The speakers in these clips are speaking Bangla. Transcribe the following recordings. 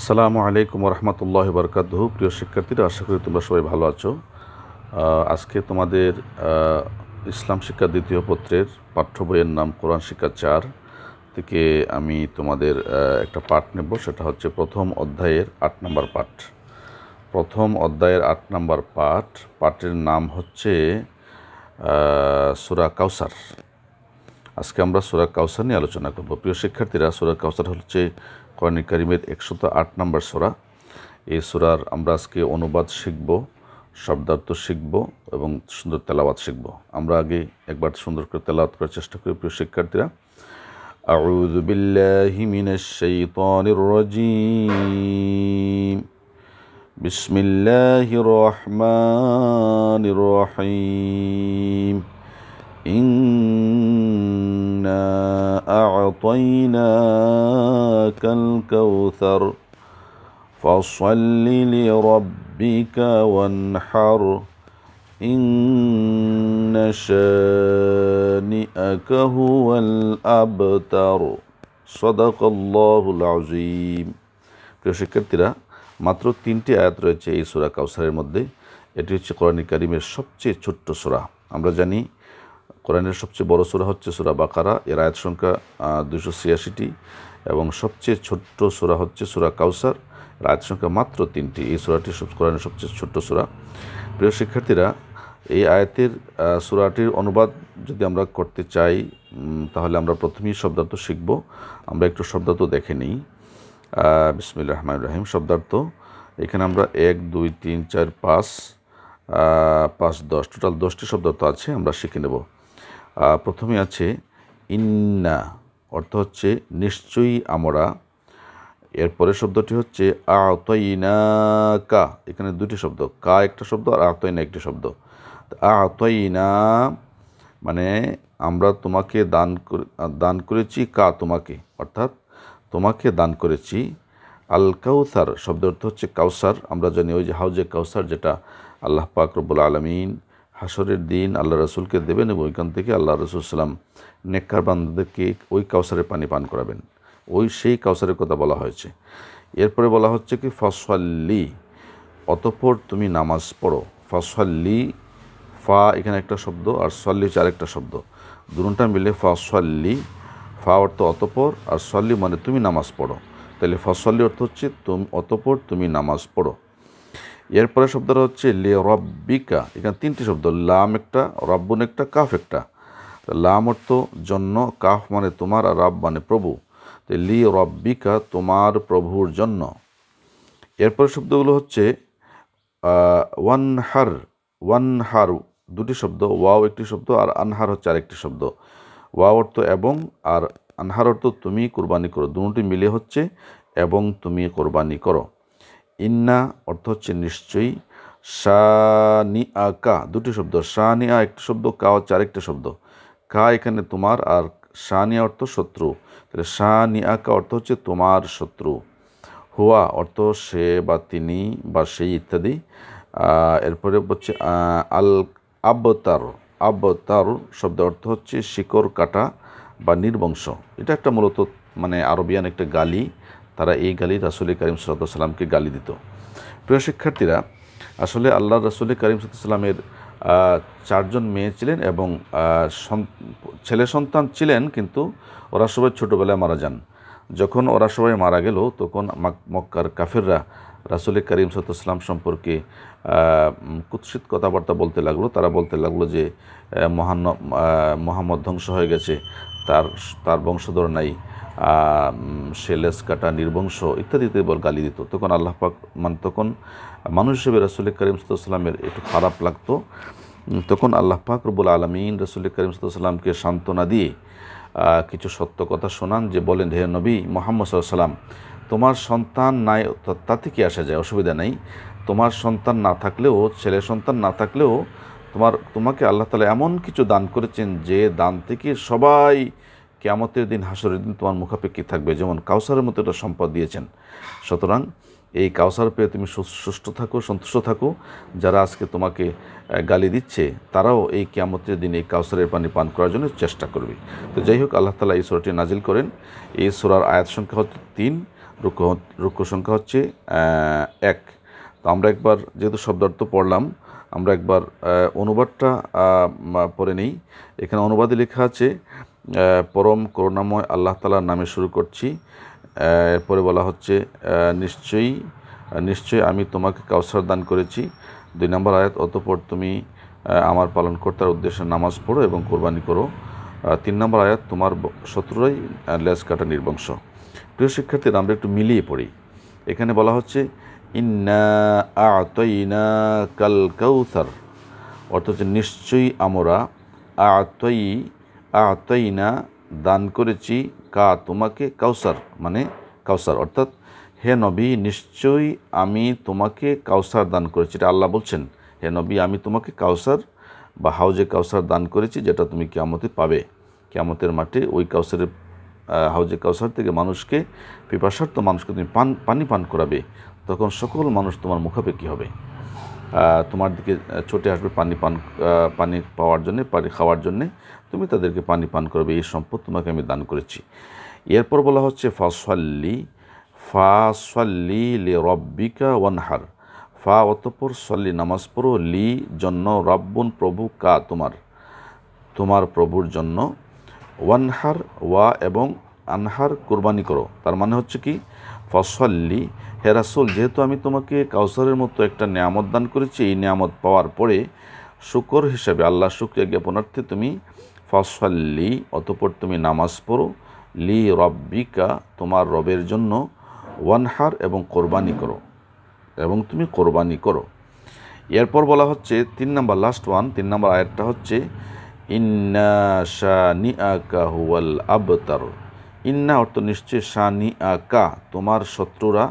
আসসালামু আলাইকুম রহমতুল্লাহ বরকাত প্রিয় শিক্ষার্থীরা আশা করি তোমরা সবাই ভালো আছো আজকে তোমাদের ইসলাম শিক্ষা দ্বিতীয় পত্রের পাঠ্য বইয়ের নাম কোরআন শিক্ষা চার থেকে আমি তোমাদের একটা পাঠ নেব সেটা হচ্ছে প্রথম অধ্যায়ের আট নম্বর পাঠ প্রথম অধ্যায়ের আট নম্বর পাঠ পাঠের নাম হচ্ছে সুরা কাউসার আজকে আমরা সুরা কাউসার নিয়ে আলোচনা করব প্রিয় শিক্ষার্থীরা সুরা কাউসার হচ্ছে কোরআনী করিমের একশত আট নম্বর সোরা এই সোরার আমরা আজকে অনুবাদ শিখব শব্দার্থ শিখব এবং সুন্দর তেলাবাদ শিখব আমরা আগে একবার সুন্দর করে তেলাবাদ করার চেষ্টা করি প্রিয় শিক্ষার্থীরা أعوذ بالله من الشيطان الرجيم بسم الله الرحمن الرحيم أعطيناك الكوثر فصل لربك وانحر إن شانئك هو الأبتر صدق الله العظيم প্রিয় শিক্ষার্থীরা মাত্র তিনটি আয়াত রয়েছে এই সুরা কাউসারের মধ্যে এটি হচ্ছে কোরআন করিমের সবচেয়ে ছোট্ট সুরা আমরা জানি কোরআনের সবচেয়ে বড় সুরা হচ্ছে সুরা বাকারা এর আয়াত সংখ্যা দুশো ছিয়াশিটি এবং সবচেয়ে ছোট্ট সুরা হচ্ছে সুরা কাউসার এর আয়াত সংখ্যা মাত্র তিনটি এই সুরাটি কোরআনের সবচেয়ে ছোট্ট সুরা প্রিয় শিক্ষার্থীরা এই আয়াতের সুরাটির অনুবাদ যদি আমরা করতে চাই তাহলে আমরা প্রথমেই শব্দার্থ শিখব আমরা একটু শব্দার্থ দেখে নিই বিসমিল্লা রহমান রাহিম শব্দার্থ এখানে আমরা এক দুই তিন চার পাঁচ পাঁচ দশ টোটাল দশটি শব্দার্থ আছে আমরা শিখে নেব প্রথমে আছে ইন্না অর্থ হচ্ছে নিশ্চয়ই আমরা এরপরের শব্দটি হচ্ছে আতইনা কা এখানে দুটি শব্দ কা একটা শব্দ আর আতইনা একটি শব্দ আতইনা মানে আমরা তোমাকে দান দান করেছি কা তোমাকে অর্থাৎ তোমাকে দান করেছি আল কাউসার শব্দের অর্থ হচ্ছে কাউসার আমরা জানি ওই যে হাউজে কাউসার যেটা আল্লাহ পাক রব্বুল আলমিন হাসরের দিন আল্লাহ রসুলকে দেবেন এবং ওইখান থেকে আল্লাহ রসুল সাল্লাম নেককার বান্ধবদেরকে ওই কাউসারের পানি পান করাবেন ওই সেই কাউসারের কথা বলা হয়েছে এরপরে বলা হচ্ছে কি ফসল্লি অতপর তুমি নামাজ পড়ো ফসল্লি ফা এখানে একটা শব্দ আর সল্লি হচ্ছে আরেকটা শব্দ দুটা মিলে ফসল্লি ফা অর্থ অতপর আর সল্লি মানে তুমি নামাজ পড়ো তাহলে ফসল্লি অর্থ হচ্ছে তুমি অতপর তুমি নামাজ পড়ো এরপরে শব্দটা হচ্ছে লে রব্বিকা এখানে তিনটি শব্দ লাম একটা রব্বন একটা কাফ একটা লাম অর্থ জন্য কাফ মানে তোমার আর রব মানে প্রভু তো লি রব্বিকা তোমার প্রভুর জন্য এরপরে শব্দগুলো হচ্ছে ওয়ান হার ওয়ান হার দুটি শব্দ ওয়াও একটি শব্দ আর আনহার হচ্ছে আরেকটি শব্দ ওয়াও অর্থ এবং আর আনহার অর্থ তুমি কোরবানি করো দুটি মিলে হচ্ছে এবং তুমি কোরবানি করো ইন্না অর্থ হচ্ছে নিশ্চয়ই সানি আকা দুটি শব্দ শানি আ একটি শব্দ কা হচ্ছে আরেকটি শব্দ কা এখানে তোমার আর শানিয়া অর্থ শত্রু তাহলে সানি আকা অর্থ হচ্ছে তোমার শত্রু হুয়া অর্থ সে বা তিনি বা সেই ইত্যাদি এরপরে হচ্ছে আল আবতার আবতার শব্দ অর্থ হচ্ছে শিকড় কাটা বা নির্বংশ এটা একটা মূলত মানে আরবিয়ান একটা গালি তারা এই গালি রাসুল করিম সালাতামকে গালি দিত প্রিয় শিক্ষার্থীরা আসলে আল্লাহ রাসুল করিম সাল্লামের চারজন মেয়ে ছিলেন এবং ছেলে সন্তান ছিলেন কিন্তু ওরা সবাই ছোটোবেলায় মারা যান যখন ওরা সবাই মারা গেল তখন মক্কার কাফিররা রাসুল করিম সালাম সম্পর্কে কুৎসিত কথাবার্তা বলতে লাগলো তারা বলতে লাগলো যে মহান মোহাম্মদ ধ্বংস হয়ে গেছে তার তার বংশধর নাই সে লেস কাটা ইত্যাদি ইত্যাদিতে বল গালি দিত তখন আল্লাহ পাক মানে তখন মানুষ হিসেবে রসুল করিম সাল্লামের একটু খারাপ লাগতো তখন আল্লাহ পাক রবুল আলমিন রসুল করিম সাল্লামকে সান্ত্বনা দিয়ে কিছু সত্য কথা শোনান যে বলেন হে নবী মোহাম্মদ সাল্লাম তোমার সন্তান নাই তাতে কি আসা যায় অসুবিধা নেই তোমার সন্তান না থাকলেও ছেলে সন্তান না থাকলেও তোমার তোমাকে আল্লাহ তালা এমন কিছু দান করেছেন যে দান থেকে সবাই কেয়ামতের দিন হাসরের দিন তোমার মুখাপেক্ষী থাকবে যেমন কাউসারের মতো এটা সম্পদ দিয়েছেন সুতরাং এই কাউসার পেয়ে তুমি সুস্থ থাকো সন্তুষ্ট থাকো যারা আজকে তোমাকে গালি দিচ্ছে তারাও এই কেয়ামতের দিন এই কাউসারের পানি পান করার জন্য চেষ্টা করবে তো যাই হোক আল্লাহ তালা এই সোরাটি নাজিল করেন এই সোরার আয়াত সংখ্যা হচ্ছে তিন রুক্ষ রুক্ষ সংখ্যা হচ্ছে এক তো আমরা একবার যেহেতু শব্দার্থ পড়লাম আমরা একবার অনুবাদটা পড়ে নিই এখানে অনুবাদে লেখা আছে পরম করুণাময় আল্লাহ তালার নামে শুরু করছি এরপরে বলা হচ্ছে নিশ্চয়ই নিশ্চয়ই আমি তোমাকে কাউসার দান করেছি দুই নম্বর আয়াত অতপর তুমি আমার পালনকর্তার উদ্দেশ্যে নামাজ পড়ো এবং কোরবানি করো তিন নম্বর আয়াত তোমার শত্রুরাই লেজ কাটা নির্বংশ প্রিয় শিক্ষার্থীর আমরা একটু মিলিয়ে পড়ি এখানে বলা হচ্ছে ইন্না আতইনা কাল কাউসার অর্থাৎ নিশ্চয়ই আমরা আতই আতইনা দান করেছি কা তোমাকে কাউসার মানে কাউসার অর্থাৎ হে নবী নিশ্চয়ই আমি তোমাকে কাউসার দান করেছি এটা আল্লাহ বলছেন হে নবী আমি তোমাকে কাউসার বা হাউজে কাউসার দান করেছি যেটা তুমি কেয়ামতে পাবে কেয়ামতের মাঠে ওই কাউসারের হাউজে কাউসার থেকে মানুষকে পিপাসার্থ মানুষকে তুমি পান পানি পান করাবে তখন সকল মানুষ তোমার মুখাপেক্ষি হবে তোমার দিকে ছুটে আসবে পানি পান পানি পাওয়ার জন্যে পানি খাওয়ার জন্যে তুমি তাদেরকে পানি পান করবে এই সম্পদ তোমাকে আমি দান করেছি এরপর বলা হচ্ছে ফাসল্লি ফাসল্লি লে রব্বিকা ওয়ানহার ফা অতপর সল্লি নামাজ পড়ো লি জন্য রব্বন প্রভু কা তোমার তোমার প্রভুর জন্য ওয়ানহার ওয়া এবং আনহার কোরবানি করো তার মানে হচ্ছে কি ফসল্লি হে রাসুল যেহেতু আমি তোমাকে কাউসারের মতো একটা নিয়ামত দান করেছি এই নিয়ামত পাওয়ার পরে শুকর হিসাবে আল্লাহ শুক্রিয়া জ্ঞাপনার্থে তুমি ফসল্লি অতপর তুমি নামাজ পড়ো লি রব্বিকা তোমার রবের জন্য ওয়ানহার এবং কোরবানি করো এবং তুমি কোরবানি করো এরপর বলা হচ্ছে তিন নাম্বার লাস্ট ওয়ান তিন নাম্বার আয়েরটা হচ্ছে ইন্না শাহ হুয়াল আবতার ইন্না অর্থ নিশ্চয় সানি আকা তোমার শত্রুরা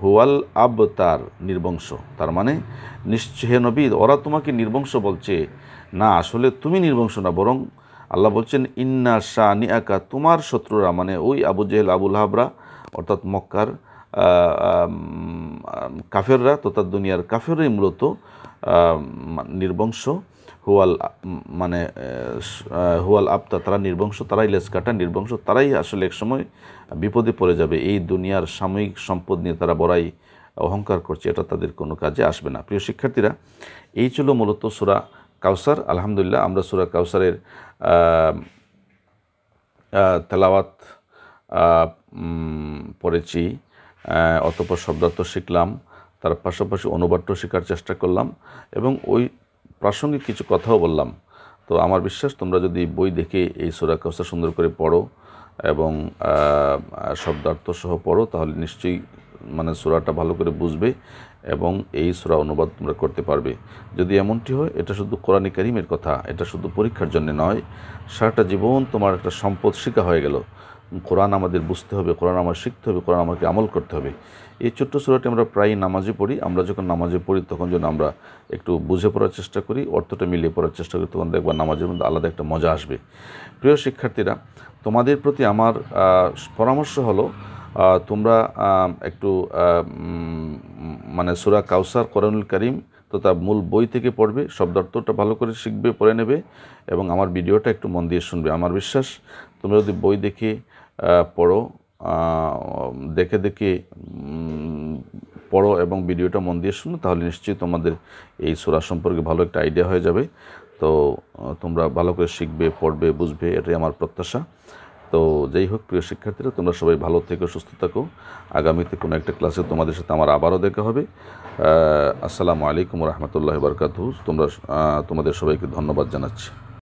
হুয়াল আব তার নির্বংশ তার মানে নিশ্চয় নবী ওরা তোমাকে নির্বংশ বলছে না আসলে তুমি নির্বংশ না বরং আল্লাহ বলছেন ইন্না নি আকা তোমার শত্রুরা মানে ওই আবু জেহেল আবুল হাবরা অর্থাৎ মক্কার কাফেররা তথা দুনিয়ার কাফেরই মূলত নির্বংশ হুয়াল মানে হুয়াল আপ্তা তারা নির্বংশ তারাই কাটা নির্বংশ তারাই আসলে এক সময় বিপদে পড়ে যাবে এই দুনিয়ার সাময়িক সম্পদ নিয়ে তারা বড়াই অহংকার করছে এটা তাদের কোনো কাজে আসবে না প্রিয় শিক্ষার্থীরা এই ছিল মূলত সুরা কাউসার আলহামদুলিল্লাহ আমরা সুরা কাউসারের তেলাওয়াত পড়েছি অতপর শব্দার্থ শিখলাম তার পাশাপাশি অনুবাদটা শেখার চেষ্টা করলাম এবং ওই প্রাসঙ্গিক কিছু কথাও বললাম তো আমার বিশ্বাস তোমরা যদি বই দেখে এই সোরা কাউসার সুন্দর করে পড়ো এবং শব্দার্থ সহ পড়ো তাহলে নিশ্চয়ই মানে সোরাটা ভালো করে বুঝবে এবং এই সুরা অনুবাদ তোমরা করতে পারবে যদি এমনটি হয় এটা শুধু কোরআন করিমের কথা এটা শুধু পরীক্ষার জন্য নয় সারাটা জীবন তোমার একটা সম্পদ শিকা হয়ে গেল কোরআন আমাদের বুঝতে হবে কোরআন আমার শিখতে হবে কোরআন আমাকে আমল করতে হবে এই ছোট্ট সুরাটি আমরা প্রায় নামাজে পড়ি আমরা যখন নামাজে পড়ি তখন যেন আমরা একটু বুঝে পড়ার চেষ্টা করি অর্থটা মিলিয়ে পড়ার চেষ্টা করি তখন দেখবো নামাজের মধ্যে আলাদা একটা মজা আসবে প্রিয় শিক্ষার্থীরা তোমাদের প্রতি আমার পরামর্শ হলো তোমরা একটু মানে সুরা কাউসার করণুল করিম তার মূল বই থেকে পড়বে শব্দার্থটা ভালো করে শিখবে পড়ে নেবে এবং আমার ভিডিওটা একটু মন দিয়ে শুনবে আমার বিশ্বাস তোমরা যদি বই দেখে পড়ো দেখে দেখে পড়ো এবং ভিডিওটা মন দিয়ে শুনো তাহলে নিশ্চয়ই তোমাদের এই সুরা সম্পর্কে ভালো একটা আইডিয়া হয়ে যাবে তো তোমরা ভালো করে শিখবে পড়বে বুঝবে এটাই আমার প্রত্যাশা তো যেই হোক প্রিয় শিক্ষার্থীরা তোমরা সবাই ভালো থেকে সুস্থ থাকো আগামীতে কোনো একটা ক্লাসে তোমাদের সাথে আমার আবারও দেখা হবে আসসালামু আলাইকুম রহমতুল্লাহ বরকাতু তোমরা তোমাদের সবাইকে ধন্যবাদ জানাচ্ছি